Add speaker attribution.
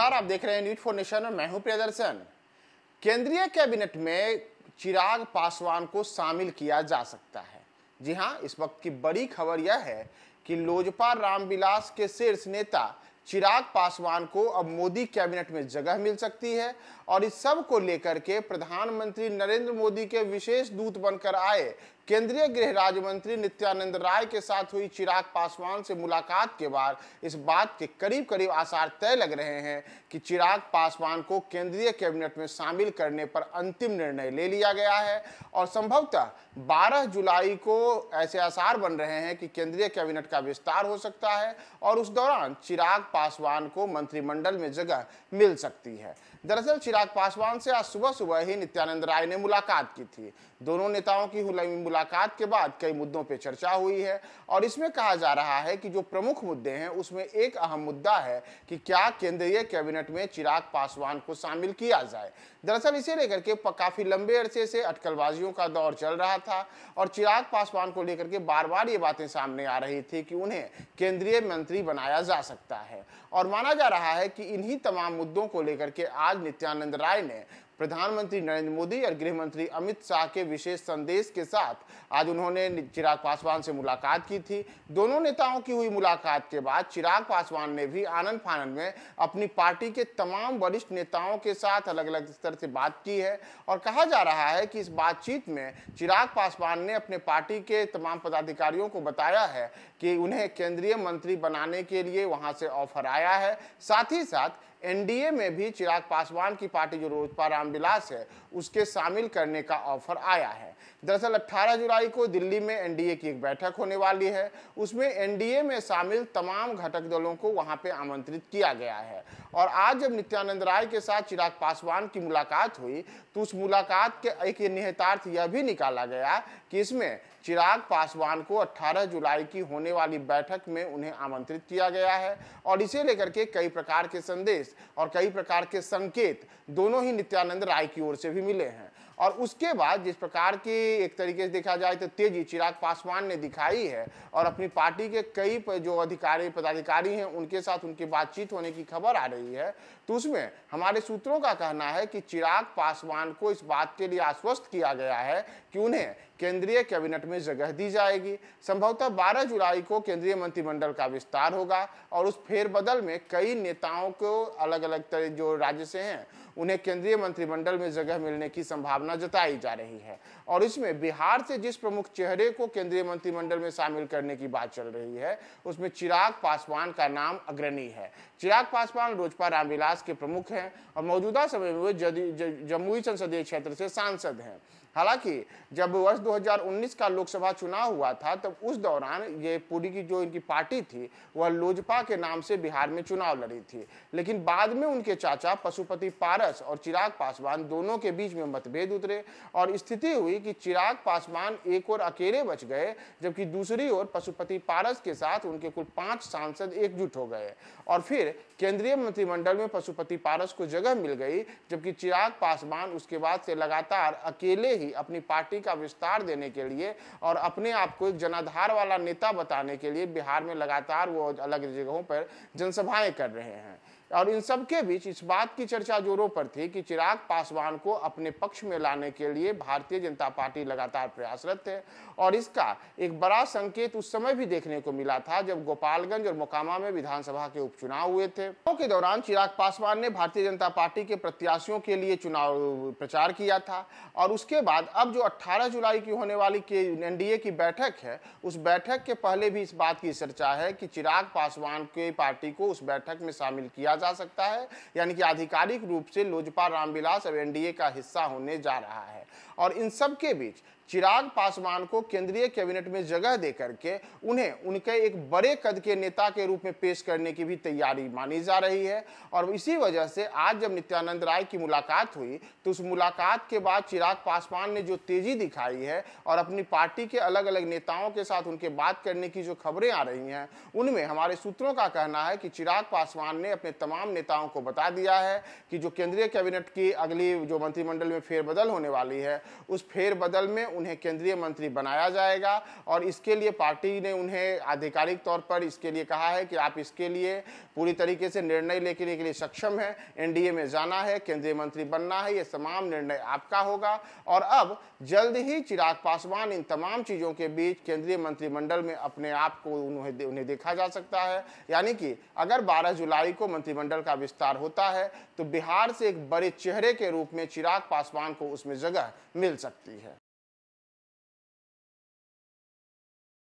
Speaker 1: नमस्कार आप देख रहे हैं न्यूज फॉर नेशन और मैं हूं प्रियदर्शन केंद्रीय कैबिनेट में चिराग पासवान को शामिल किया जा सकता है जी हां इस वक्त की बड़ी खबर यह है कि लोजपा रामविलास के शीर्ष नेता चिराग पासवान को अब मोदी कैबिनेट में जगह मिल सकती है और इस सब को लेकर के प्रधानमंत्री नरेंद्र मोदी के विशेष दूत बनकर आए केंद्रीय गृह राज्य मंत्री नित्यानंद राय के साथ हुई चिराग पासवान से मुलाकात के बाद इस बात के करीब करीब आसार तय लग रहे हैं कि चिराग पासवान को केंद्रीय कैबिनेट में शामिल करने पर अंतिम निर्णय ले लिया गया है और संभवतः 12 जुलाई को ऐसे आसार बन रहे हैं कि केंद्रीय कैबिनेट का विस्तार हो सकता है और उस दौरान चिराग पासवान को मंत्रिमंडल में जगह मिल सकती है दरअसल चिराग पासवान से आज सुबह सुबह ही नित्यानंद राय ने मुलाकात की थी दोनों नेताओं की मुलाकात मुलाकात के बाद कई मुद्दों पर चर्चा हुई है और इसमें कहा जा रहा है कि जो प्रमुख मुद्दे हैं उसमें एक अहम मुद्दा है कि क्या केंद्रीय कैबिनेट में चिराग पासवान को शामिल किया जाए दरअसल इसे लेकर के काफ़ी लंबे अरसे से अटकलबाजियों का दौर चल रहा था और चिराग पासवान को लेकर के बार बार ये बातें सामने आ रही थी कि उन्हें केंद्रीय मंत्री बनाया जा सकता है और माना जा रहा है कि इन्हीं तमाम मुद्दों को लेकर के आज नित्यानंद राय ने प्रधानमंत्री नरेंद्र मोदी और गृह मंत्री अमित शाह के विशेष संदेश के साथ आज उन्होंने चिराग पासवान से मुलाकात की थी दोनों नेताओं की हुई मुलाकात के बाद चिराग पासवान ने भी आनंद फानंद में अपनी पार्टी के तमाम वरिष्ठ नेताओं के साथ अलग अलग स्तर से बात की है और कहा जा रहा है कि इस बातचीत में चिराग पासवान ने अपने पार्टी के तमाम पदाधिकारियों को बताया है कि उन्हें केंद्रीय मंत्री बनाने के लिए वहां से ऑफर आया है साथ ही साथ एनडीए में भी चिराग पासवान की पार्टी जो रोजपा रामविलास है उसके शामिल करने का ऑफर आया है दरअसल 18 जुलाई को दिल्ली में एनडीए की एक बैठक होने वाली है उसमें एनडीए में शामिल तमाम घटक दलों को वहां पे आमंत्रित किया गया है और आज जब नित्यानंद राय के साथ चिराग पासवान की मुलाकात हुई तो उस मुलाकात के एक निहितार्थ यह भी निकाला गया कि इसमें चिराग पासवान को 18 जुलाई की होने वाली बैठक में उन्हें आमंत्रित किया गया है और इसे लेकर के कई प्रकार के संदेश संदेश और कई प्रकार के संकेत दोनों ही नित्यानंद राय की ओर से भी मिले हैं और उसके बाद जिस प्रकार की एक तरीके से देखा जाए तो तेजी चिराग पासवान ने दिखाई है और अपनी पार्टी के कई जो अधिकारी पदाधिकारी हैं उनके साथ उनकी बातचीत होने की खबर आ रही है तो उसमें हमारे सूत्रों का कहना है कि चिराग पासवान को इस बात के लिए आश्वस्त किया गया है कि उन्हें केंद्रीय कैबिनेट में जगह दी जाएगी संभवतः 12 जुलाई को केंद्रीय मंत्रिमंडल का विस्तार होगा और उस फेरबदल में कई नेताओं को अलग अलग तरह जो राज्य से हैं उन्हें केंद्रीय मंत्रिमंडल में जगह मिलने की संभावना जताई जा रही है और इसमें बिहार से जिस प्रमुख चेहरे को केंद्रीय मंत्रिमंडल में शामिल करने की बात चल रही है उसमें चिराग पासवान का नाम अग्रणी है चिराग पासवान लोजपा रामविलास के प्रमुख हैं और मौजूदा समय में वे जमुई संसदीय क्षेत्र से सांसद हैं हालांकि जब वर्ष 2019 का लोकसभा चुनाव हुआ था तब उस दौरान ये पूरी की जो इनकी पार्टी थी वह लोजपा के नाम से बिहार में चुनाव लड़ी थी लेकिन बाद में उनके चाचा पशुपति पारस और चिराग पासवान दोनों के बीच में मतभेद उतरे और स्थिति हुई कि चिराग पासवान एक और अकेले बच गए जबकि दूसरी ओर पशुपति पारस के साथ उनके कुल पांच सांसद एकजुट हो गए और फिर केंद्रीय मंत्रिमंडल में पशुपति पारस को जगह मिल गई जबकि चिराग पासवान उसके बाद से लगातार अकेले ही अपनी पार्टी का विस्तार देने के लिए और अपने आप को एक जनाधार वाला नेता बताने के लिए बिहार में लगातार वो अलग जगहों पर जनसभाएं कर रहे हैं और इन सबके बीच इस बात की चर्चा जोरों पर थी कि चिराग पासवान को अपने पक्ष में लाने के लिए भारतीय जनता पार्टी लगातार प्रयासरत है और इसका एक बड़ा संकेत उस समय भी देखने को मिला था जब गोपालगंज और मोकामा में विधानसभा के उपचुनाव हुए थे तो के दौरान चिराग पासवान ने भारतीय जनता पार्टी के प्रत्याशियों के लिए चुनाव प्रचार किया था और उसके बाद अब जो अट्ठारह जुलाई की होने वाली के एनडीए की बैठक है उस बैठक के पहले भी इस बात की चर्चा है कि चिराग पासवान के पार्टी को उस बैठक में शामिल किया जा सकता है यानी कि आधिकारिक रूप से लोजपा रामविलास अब एनडीए का हिस्सा होने जा रहा है और इन सब के बीच चिराग पासवान को केंद्रीय कैबिनेट में जगह दे करके उन्हें उनके एक बड़े कद के नेता के रूप में पेश करने की भी तैयारी मानी जा रही है और इसी वजह से आज जब नित्यानंद राय की मुलाकात हुई तो उस मुलाकात के बाद चिराग पासवान ने जो तेजी दिखाई है और अपनी पार्टी के अलग अलग नेताओं के साथ उनके बात करने की जो खबरें आ रही हैं उनमें हमारे सूत्रों का कहना है कि चिराग पासवान ने अपने तमाम नेताओं को बता दिया है कि जो केंद्रीय कैबिनेट की अगली जो मंत्रिमंडल में फेरबदल होने वाली है उस फेरबदल में उन्हें केंद्रीय मंत्री बनाया जाएगा और इसके लिए पार्टी ने उन्हें आधिकारिक तौर पर इसके लिए कहा है कि आप इसके लिए पूरी तरीके से निर्णय लेने के लिए सक्षम है एनडीए में जाना है केंद्रीय मंत्री बनना है ये तमाम निर्णय आपका होगा और अब जल्द ही चिराग पासवान इन तमाम चीज़ों के बीच केंद्रीय मंत्रिमंडल में अपने आप को उन्हें उन्हें देखा जा सकता है यानी कि अगर 12 जुलाई को मंत्रिमंडल का विस्तार होता है तो बिहार से एक बड़े चेहरे के रूप में चिराग पासवान को उसमें जगह मिल सकती है